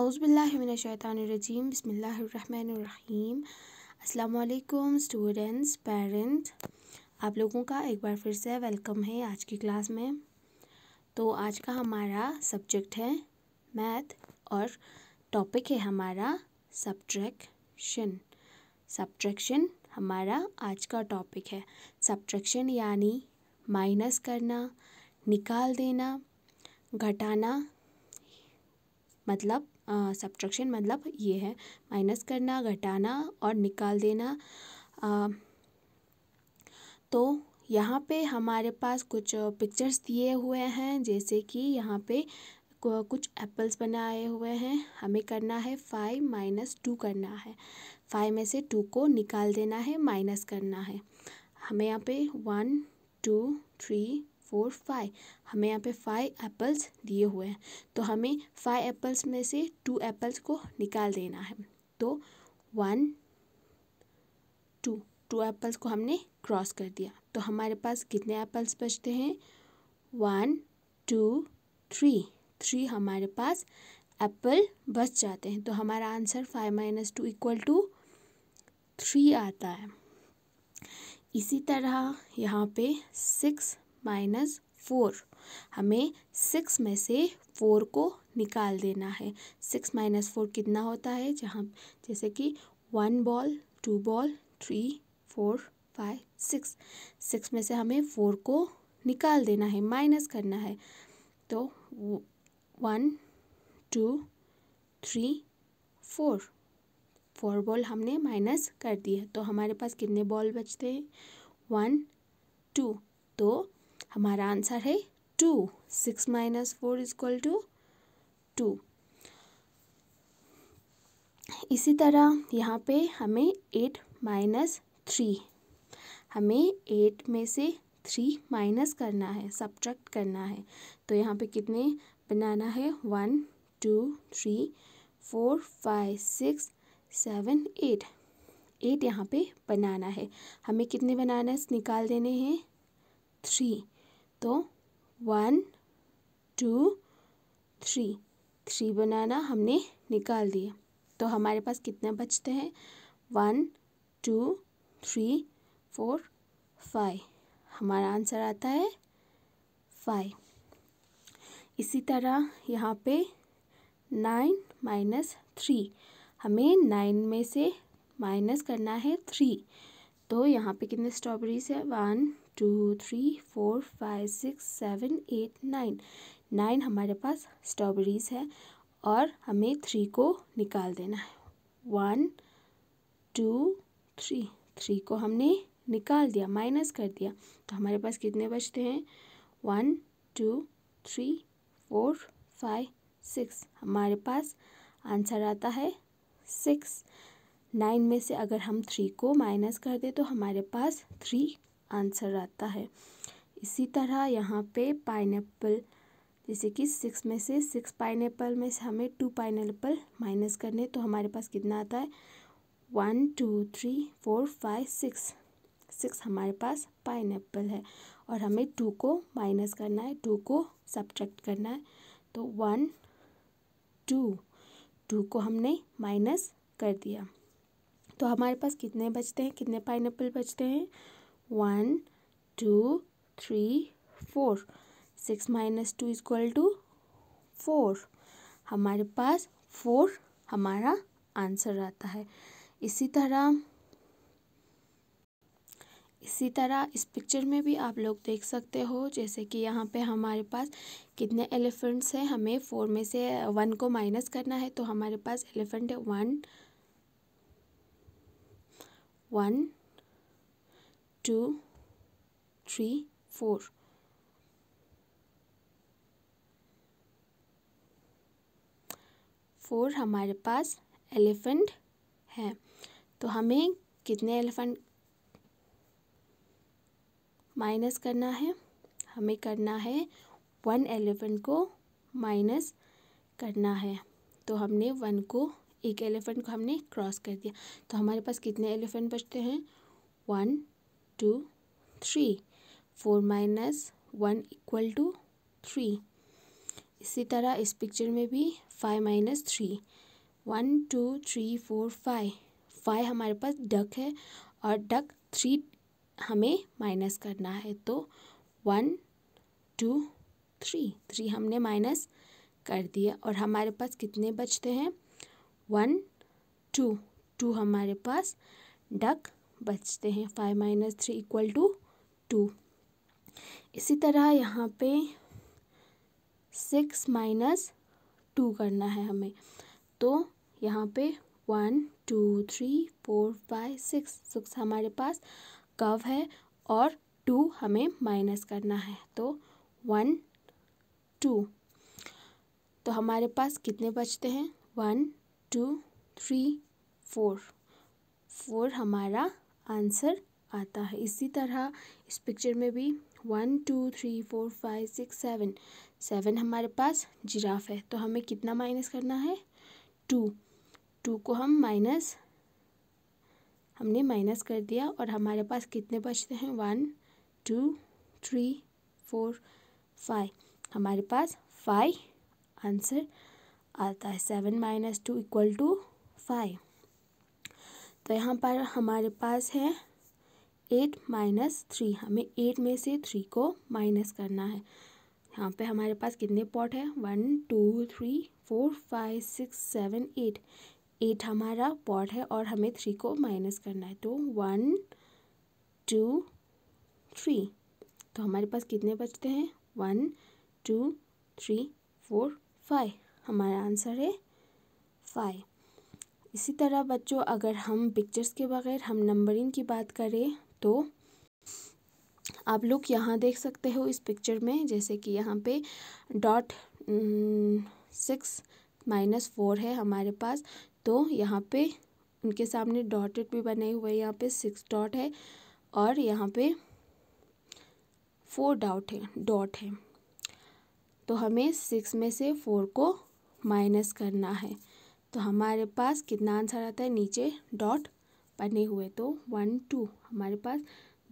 अउज़बिल्लिमिनशैतानरजीम बसमीम अल्लाम students parent आप लोगों का एक बार फिर से वेलकम है आज की क्लास में तो आज का हमारा सब्जेक्ट है मैथ और टॉपिक है हमारा सब्ट्रैक्शन सब्ट्रैक्शन हमारा आज का टॉपिक है सब्ट्रैक्शन यानी माइनस करना निकाल देना घटाना मतलब सब्ट्रक्शन मतलब ये है माइनस करना घटाना और निकाल देना आ, तो यहाँ पे हमारे पास कुछ पिक्चर्स दिए हुए हैं जैसे कि यहाँ पे कुछ एप्पल्स बनाए हुए हैं हमें करना है फाइव माइनस टू करना है फाइव में से टू को निकाल देना है माइनस करना है हमें यहाँ पे one two three four five हमें यहाँ पे फाइव एप्पल्स दिए हुए हैं तो हमें फाइव एप्पल्स में से टू एप्पल्स को निकाल देना है तो वन टू टू एप्पल्स को हमने क्रॉस कर दिया तो हमारे पास कितने एप्पल्स बचते हैं वन टू थ्री थ्री हमारे पास एप्पल बच जाते हैं तो हमारा answer five minus two equal to three आता है इसी तरह यहाँ पे सिक्स माइनस फोर हमें सिक्स में से फोर को निकाल देना है सिक्स माइनस फोर कितना होता है जहाँ जैसे कि one ball two ball three four five six six में से हमें फोर को निकाल देना है माइनस करना है तो one two three four four ball हमने माइनस कर दिया तो हमारे पास कितने बॉल बचते हैं वन टू तो हमारा आंसर है two six minus four equal to two इसी तरह यहाँ पे हमें एट माइनस थ्री हमें एट में से थ्री माइनस करना है सब्ट्रैक्ट करना है तो यहाँ पे कितने बनाना है one two three four five six seven eight eight यहाँ पे बनाना है हमें कितने बनाना निकाल देने हैं थ्री तो one two three three banana हमने निकाल दिया तो हमारे पास कितना बचते हैं one two three four five हमारा आंसर आता है फाइव इसी तरह यहाँ पे नाइन माइनस थ्री हमें नाइन में से माइनस करना है थ्री तो यहाँ पे कितने स्ट्रॉबेरीज है one two three four five six seven eight nine nine हमारे पास स्ट्रॉबेरीज है और हमें थ्री को निकाल देना है वन टू थ्री थ्री को हमने निकाल दिया माइनस कर दिया तो हमारे पास कितने बचते हैं one two three four five six हमारे पास आंसर आता है सिक्स नाइन में से अगर हम थ्री को माइनस कर दें तो हमारे पास थ्री आंसर आता है इसी तरह यहाँ पे पाइनएप्पल जैसे कि सिक्स में से सिक्स पाइनएप्पल में से हमें टू पाइनएप्पल माइनस करने तो हमारे पास कितना आता है one two three four five six six हमारे पास पाइनएप्पल है और हमें टू को माइनस करना है टू को सब्ट्रैक्ट करना है तो वन टू टू को हमने माइनस कर दिया तो हमारे पास कितने बचते हैं कितने पाइन बचते हैं one two three four six minus two equal to four हमारे पास फोर हमारा आंसर आता है इसी तरह इसी तरह इस पिक्चर में भी आप लोग देख सकते हो जैसे कि यहाँ पे हमारे पास कितने एलिफेंट्स हैं हमें फोर में से वन को माइनस करना है तो हमारे पास एलिफेंट है one one two three four four हमारे पास एलिफेंट है तो हमें कितने एलिफेंट माइनस करना है हमें करना है वन एलिफेंट को माइनस करना है तो हमने वन को एक एलिफेंट को हमने क्रॉस कर दिया तो हमारे पास कितने एलिफेंट बचते हैं one two three four minus one equal to three इसी तरह इस पिक्चर में भी five minus three one two three four five five हमारे पास डक है और डक थ्री हमें माइनस करना है तो वन टू थ्री थ्री हमने माइनस कर दिया और हमारे पास कितने बचते हैं वन टू टू हमारे पास डक बचते हैं five minus three equal to two इसी तरह यहाँ पे सिक्स माइनस टू करना है हमें तो यहाँ पे one two three four five six six हमारे पास कव है और टू हमें माइनस करना है तो वन टू तो हमारे पास कितने बचते हैं one two three four four हमारा आंसर आता है इसी तरह इस पिक्चर में भी one two three four five six seven seven हमारे पास जिराफ है तो हमें कितना माइनस करना है टू टू को हम माइनस हमने माइनस कर दिया और हमारे पास कितने बचते हैं one two three four five हमारे पास फाइव आंसर आता है seven minus two equal to five तो यहाँ पर हमारे पास है एट माइनस थ्री हमें एट में से थ्री को माइनस करना है यहाँ पे हमारे पास कितने पॉट है one two three four five six seven eight eight हमारा पॉट है और हमें थ्री को माइनस करना है तो वन टू थ्री तो हमारे पास कितने बचते हैं one two three four five हमारा आंसर है फाइव इसी तरह बच्चों अगर हम पिक्चर्स के बगैर हम नंबरिंग की बात करें तो आप लोग यहाँ देख सकते हो इस पिक्चर में जैसे कि यहाँ पे डॉट सिक्स माइनस फोर है हमारे पास तो यहाँ पे उनके सामने डॉटेड भी बने हुए यहाँ पे सिक्स डॉट है और यहाँ पे फोर डॉट है डॉट है तो हमें सिक्स में से फोर को माइनस करना है तो हमारे पास कितना आंसर आता है नीचे डॉट बने हुए तो वन टू हमारे पास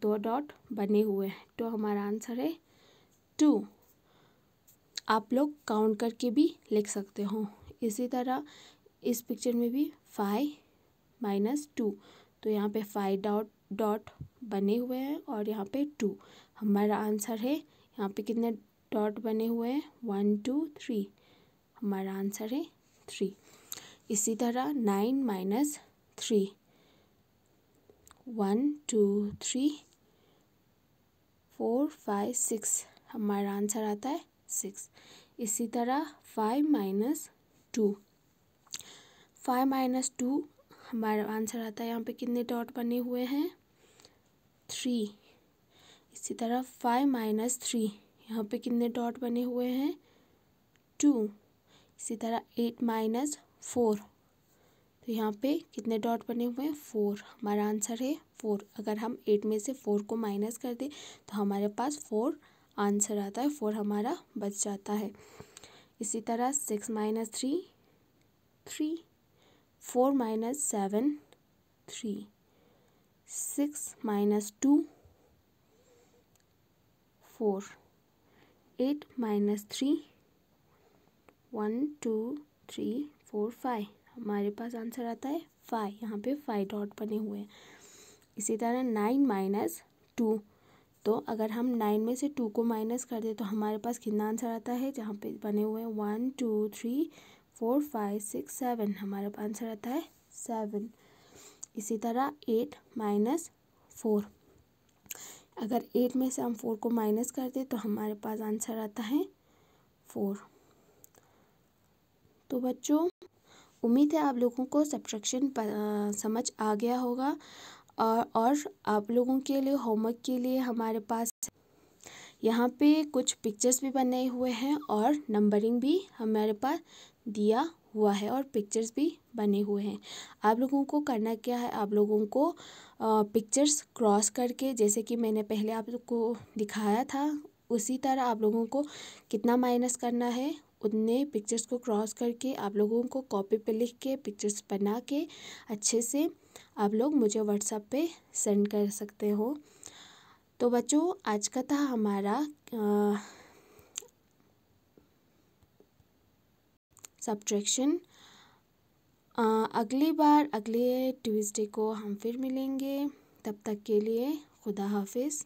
दो डॉट बने हुए हैं तो हमारा आंसर है टू आप लोग काउंट करके भी लिख सकते हो इसी तरह इस पिक्चर में भी फाइव माइनस टू तो यहाँ पे फाइव डॉट डॉट बने हुए हैं और यहाँ पे टू हमारा आंसर है यहाँ पे कितने डॉट बने हुए हैं वन टू थ्री हमारा आंसर है थ्री इसी तरह nine minus three one two three four five six हमारा आंसर आता है सिक्स इसी तरह five minus two five minus two हमारा आंसर आता है यहाँ पे कितने डॉट बने हुए हैं थ्री इसी तरह फाइव माइनस थ्री यहाँ पे कितने डॉट बने हुए हैं टू इसी तरह एट माइनस फोर तो यहाँ पे कितने डॉट बने हुए हैं फोर हमारा आंसर है फोर अगर हम एट में से फोर को माइनस कर दें तो हमारे पास फोर आंसर आता है फोर हमारा बच जाता है इसी तरह six minus three three four minus seven three six minus two four eight minus three one two three four five हमारे पास आंसर आता है फाइव यहाँ पे फाइव डॉट बने हुए हैं इसी तरह नाइन माइनस टू तो अगर हम नाइन में से टू को माइनस कर दें तो हमारे पास कितना आंसर आता है जहाँ पे बने हुए हैं one two three four five six seven हमारे पास आंसर आता है सेवन इसी तरह एट माइनस फोर अगर एट में से हम फोर को माइनस कर दें तो हमारे पास आंसर आता है फोर तो बच्चों उम्मीद है आप लोगों को सब्ट्रैक्शन समझ आ गया होगा और, और आप लोगों के लिए होमवर्क के लिए हमारे पास यहाँ पे कुछ पिक्चर्स भी बने हुए हैं और नंबरिंग भी हमारे पास दिया हुआ है और पिक्चर्स भी बने हुए हैं आप लोगों को करना क्या है आप लोगों को पिक्चर्स क्रॉस करके जैसे कि मैंने पहले आप लोग को दिखाया था उसी तरह आप लोगों को कितना माइनस करना है उतने पिक्चर्स को क्रॉस करके आप लोगों को कॉपी पे लिख के पिक्चर्स बना के अच्छे से आप लोग मुझे व्हाट्सएप पे सेंड कर सकते हो तो बच्चों आज का था हमारा सब्ट्रैक्शन अगली बार अगले ट्यूसडे को हम फिर मिलेंगे तब तक के लिए खुदा हाफिज़